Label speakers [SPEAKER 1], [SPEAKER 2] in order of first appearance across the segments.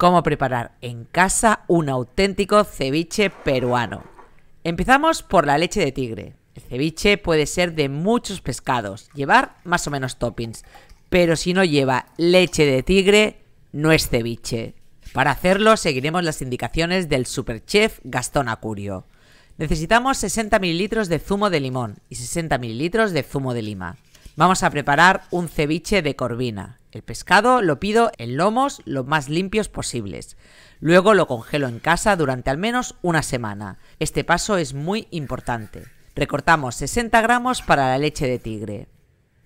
[SPEAKER 1] cómo preparar en casa un auténtico ceviche peruano. Empezamos por la leche de tigre. El ceviche puede ser de muchos pescados, llevar más o menos toppings, pero si no lleva leche de tigre, no es ceviche. Para hacerlo seguiremos las indicaciones del superchef Gastón Acurio. Necesitamos 60 ml de zumo de limón y 60 ml de zumo de lima. Vamos a preparar un ceviche de corvina. El pescado lo pido en lomos lo más limpios posibles. Luego lo congelo en casa durante al menos una semana. Este paso es muy importante. Recortamos 60 gramos para la leche de tigre.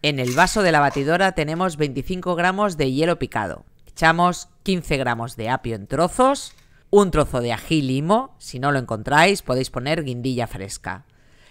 [SPEAKER 1] En el vaso de la batidora tenemos 25 gramos de hielo picado. Echamos 15 gramos de apio en trozos, un trozo de ají limo, si no lo encontráis podéis poner guindilla fresca.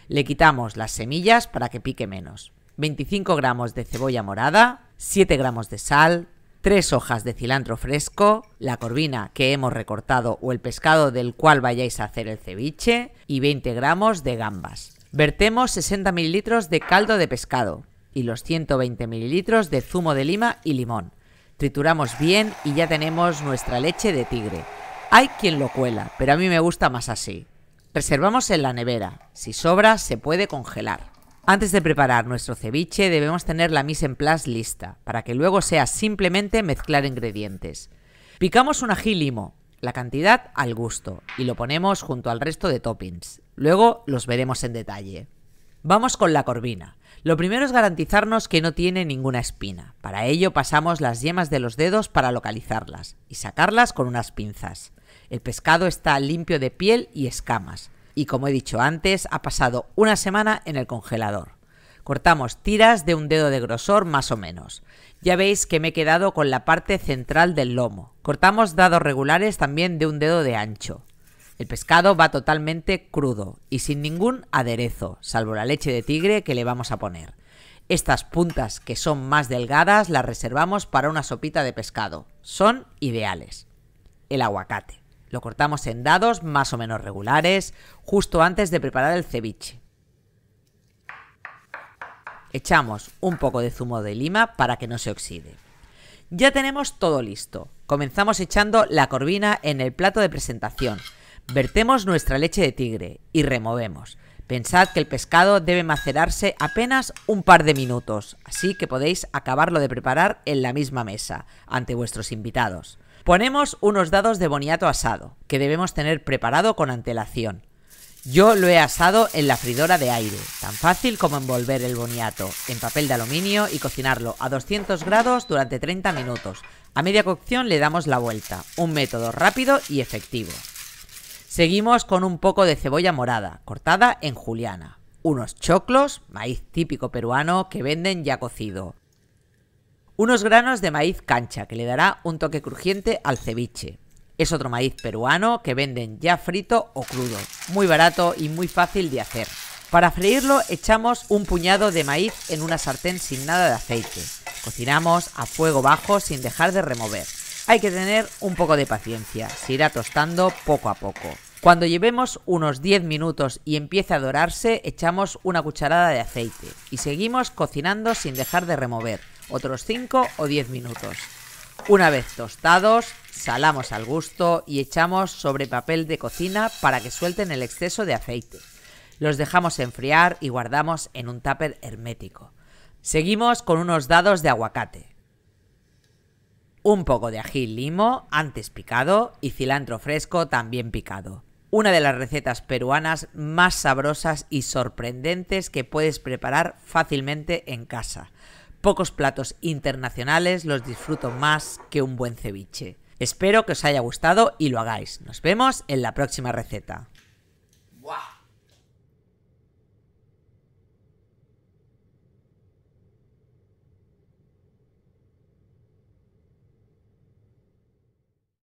[SPEAKER 1] Le quitamos las semillas para que pique menos. 25 gramos de cebolla morada, 7 gramos de sal, 3 hojas de cilantro fresco, la corvina que hemos recortado o el pescado del cual vayáis a hacer el ceviche y 20 gramos de gambas. Vertemos 60 mililitros de caldo de pescado y los 120 mililitros de zumo de lima y limón. Trituramos bien y ya tenemos nuestra leche de tigre. Hay quien lo cuela, pero a mí me gusta más así. Reservamos en la nevera. Si sobra, se puede congelar. Antes de preparar nuestro ceviche debemos tener la mise en place lista, para que luego sea simplemente mezclar ingredientes. Picamos un ají limo, la cantidad al gusto, y lo ponemos junto al resto de toppings. Luego los veremos en detalle. Vamos con la corvina. Lo primero es garantizarnos que no tiene ninguna espina. Para ello pasamos las yemas de los dedos para localizarlas y sacarlas con unas pinzas. El pescado está limpio de piel y escamas y como he dicho antes, ha pasado una semana en el congelador. Cortamos tiras de un dedo de grosor más o menos. Ya veis que me he quedado con la parte central del lomo. Cortamos dados regulares también de un dedo de ancho. El pescado va totalmente crudo y sin ningún aderezo, salvo la leche de tigre que le vamos a poner. Estas puntas, que son más delgadas, las reservamos para una sopita de pescado. Son ideales. El aguacate. Lo cortamos en dados más o menos regulares, justo antes de preparar el ceviche. Echamos un poco de zumo de lima para que no se oxide. Ya tenemos todo listo. Comenzamos echando la corvina en el plato de presentación. Vertemos nuestra leche de tigre y removemos. Pensad que el pescado debe macerarse apenas un par de minutos, así que podéis acabarlo de preparar en la misma mesa, ante vuestros invitados. Ponemos unos dados de boniato asado, que debemos tener preparado con antelación. Yo lo he asado en la fridora de aire, tan fácil como envolver el boniato en papel de aluminio y cocinarlo a 200 grados durante 30 minutos. A media cocción le damos la vuelta, un método rápido y efectivo. Seguimos con un poco de cebolla morada, cortada en juliana, unos choclos, maíz típico peruano que venden ya cocido, unos granos de maíz cancha, que le dará un toque crujiente al ceviche. Es otro maíz peruano que venden ya frito o crudo, muy barato y muy fácil de hacer. Para freírlo echamos un puñado de maíz en una sartén sin nada de aceite. Cocinamos a fuego bajo sin dejar de remover. Hay que tener un poco de paciencia, se irá tostando poco a poco. Cuando llevemos unos 10 minutos y empiece a dorarse, echamos una cucharada de aceite y seguimos cocinando sin dejar de remover otros 5 o 10 minutos. Una vez tostados, salamos al gusto y echamos sobre papel de cocina para que suelten el exceso de aceite. Los dejamos enfriar y guardamos en un tupper hermético. Seguimos con unos dados de aguacate. Un poco de ají limo, antes picado, y cilantro fresco también picado. Una de las recetas peruanas más sabrosas y sorprendentes que puedes preparar fácilmente en casa pocos platos internacionales los disfruto más que un buen ceviche. Espero que os haya gustado y lo hagáis. Nos vemos en la próxima receta.